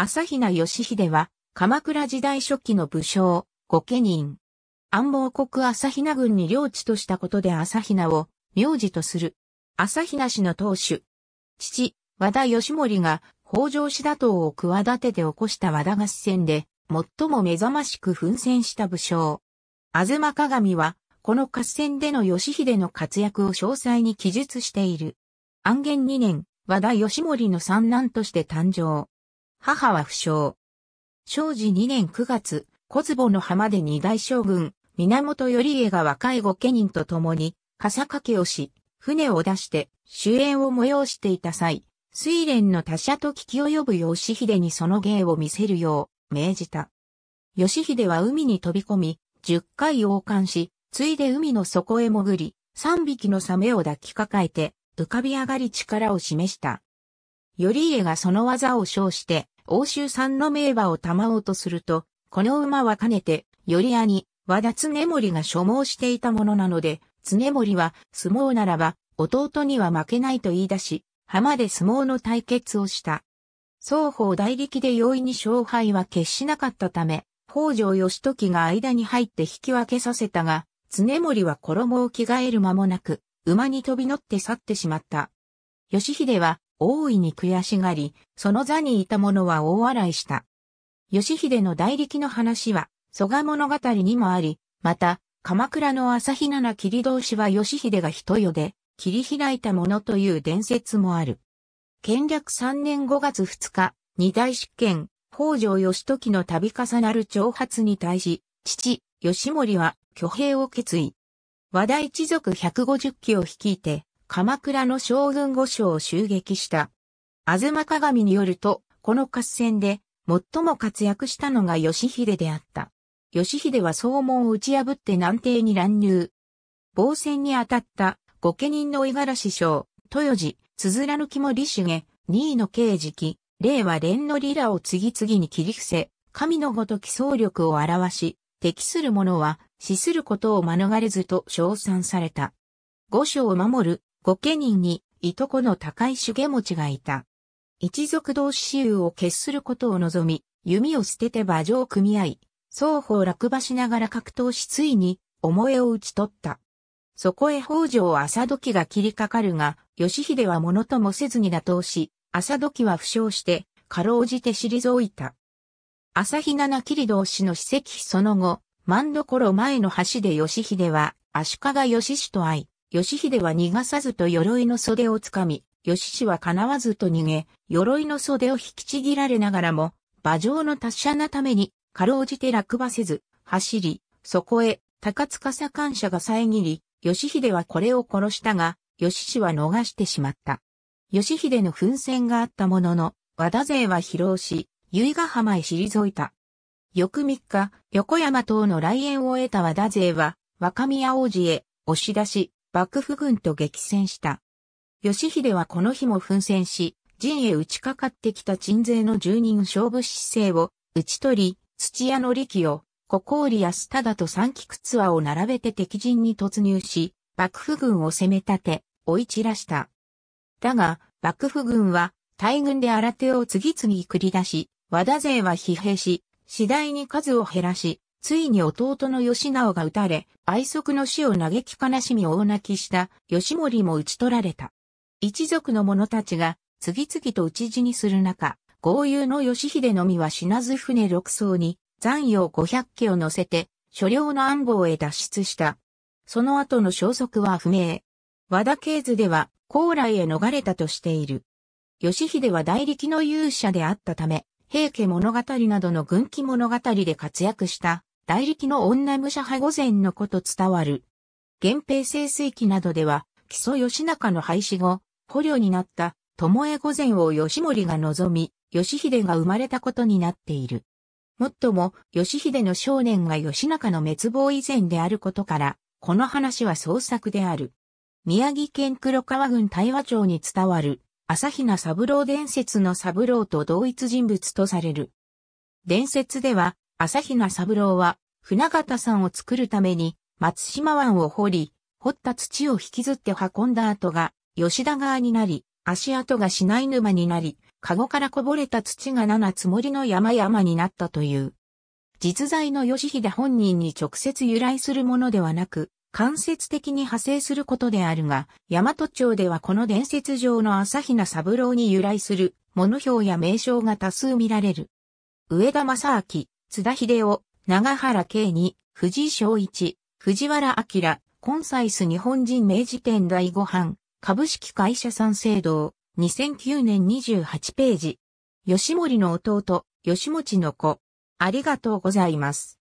朝比奈義秀は、鎌倉時代初期の武将、御家人。安房国朝比奈軍に領地としたことで朝比奈を名字とする。朝比奈氏の当主。父、和田義盛が北条氏打倒を企てて起こした和田合戦で、最も目覚ましく奮戦した武将。東鏡は、この合戦での義秀の活躍を詳細に記述している。安元2年、和田義盛の三男として誕生。母は不詳。正治2年9月、小坪の浜で二大将軍、源頼家が若い御家人と共に、傘掛けをし、船を出して、主演を催していた際、水蓮の他者と聞き及ぶ義秀にその芸を見せるよう、命じた。義秀は海に飛び込み、十回王冠し、ついで海の底へ潜り、三匹のサメを抱きかかえて、浮かび上がり力を示した。頼家がその技を称して、欧州産の名馬を賜おうとすると、この馬はかねて、頼家に、和田常盛が所望していたものなので、常盛は、相撲ならば、弟には負けないと言い出し、浜で相撲の対決をした。双方大力で容易に勝敗は決しなかったため、北条義時が間に入って引き分けさせたが、常盛は衣を着替える間もなく、馬に飛び乗って去ってしまった。義秀は大いに悔しがり、その座にいた者は大笑いした。義秀の代力の話は、蘇我物語にもあり、また、鎌倉の朝日奈切り通しは義秀が人よで、切り開いたものという伝説もある。建略3年5月2日、二大執権、北条義時の度重なる挑発に対し、父、義盛は挙兵を決意。和田一族150期を率いて、鎌倉の将軍御所を襲撃した。東鏡によると、この合戦で最も活躍したのが義秀であった。義秀は総門を打ち破って南帝に乱入。防戦に当たった御家人の五十嵐将、豊寺、つづらぬきも主重、二位の刑事記、令和連のリラを次々に切り伏せ、神のごとき総力を表し、適する者は死することを免れずと称賛された。五章を守る御家人に、いとこの高い重持ちがいた。一族同士衆を決することを望み、弓を捨てて馬上を組合、双方落馬しながら格闘しついに、思えを打ち取った。そこへ北条朝時が切りかかるが、義秀は物ともせずに打倒し、朝時は負傷して、かろうじて退いた。朝日七切同士の史跡その後、万所前の橋で義秀は、足利義主と会い、義秀は逃がさずと鎧の袖をつかみ、義氏は叶わずと逃げ、鎧の袖を引きちぎられながらも、馬上の達者なために、かろうじて落馬せず、走り、そこへ、高塚左官者が遮り、義秀はこれを殺したが、義氏は逃してしまった。義秀の奮戦があったものの、和田勢は疲労し、由比ヶ浜へ退いた。翌3日、横山等の来園を得た和田勢は、若宮王子へ押し出し、幕府軍と激戦した。義秀はこの日も奮戦し、陣へ打ちかかってきた鎮勢の住人勝負姿勢を打ち取り、土屋の力を、小郡安忠と三菊ツアを並べて敵陣に突入し、幕府軍を攻め立て、追い散らした。だが、幕府軍は、大軍で新手を次々繰り出し、和田勢は疲弊し、次第に数を減らし、ついに弟の義直が撃たれ、愛息の死を嘆き悲しみ大泣きした義盛も討ち取られた。一族の者たちが次々と討ち死にする中、豪遊の義秀のみは死なず船六艘に残余500を乗せて、所領の暗号へ脱出した。その後の消息は不明。和田系図では、高麗へ逃れたとしている。義秀は代力の勇者であったため、平家物語などの軍記物語で活躍した大力の女武者派御前のこと伝わる。源平清水期などでは、木曽義仲の廃止後、捕虜になった巴御前を義盛が望み、義秀が生まれたことになっている。もっとも、義秀の少年が義仲の滅亡以前であることから、この話は創作である。宮城県黒川郡大和町に伝わる、朝比奈三郎伝説の三郎と同一人物とされる。伝説では、朝比奈三郎は、船形山を作るために、松島湾を掘り、掘った土を引きずって運んだ跡が、吉田川になり、足跡がしない沼になり、籠からこぼれた土が七つもりの山々になったという。実在の吉秀本人に直接由来するものではなく、間接的に派生することであるが、大和町ではこの伝説上の朝比奈三郎に由来する、物表や名称が多数見られる。上田正明、津田秀夫、長原圭二、藤井昭一、藤原明、コンサイス日本人明治店第5版、株式会社三省堂、2009年28ページ。吉森の弟、吉持の子。ありがとうございます。